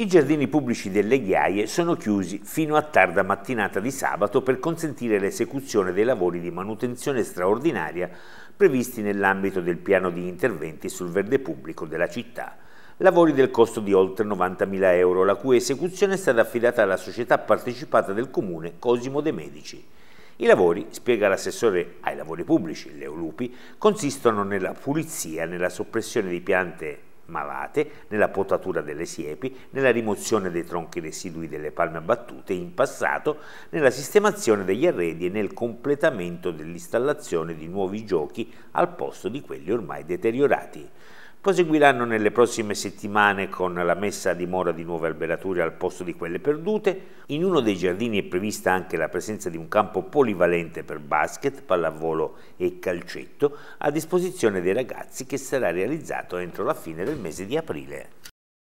I giardini pubblici delle Ghiaie sono chiusi fino a tarda mattinata di sabato per consentire l'esecuzione dei lavori di manutenzione straordinaria previsti nell'ambito del piano di interventi sul verde pubblico della città. Lavori del costo di oltre 90.000 euro, la cui esecuzione è stata affidata alla società partecipata del comune Cosimo De Medici. I lavori, spiega l'assessore ai lavori pubblici, Leo Lupi, consistono nella pulizia, nella soppressione di piante malate, nella potatura delle siepi, nella rimozione dei tronchi residui delle palme abbattute in passato, nella sistemazione degli arredi e nel completamento dell'installazione di nuovi giochi al posto di quelli ormai deteriorati proseguiranno nelle prossime settimane con la messa a dimora di nuove alberature al posto di quelle perdute. In uno dei giardini è prevista anche la presenza di un campo polivalente per basket, pallavolo e calcetto a disposizione dei ragazzi che sarà realizzato entro la fine del mese di aprile.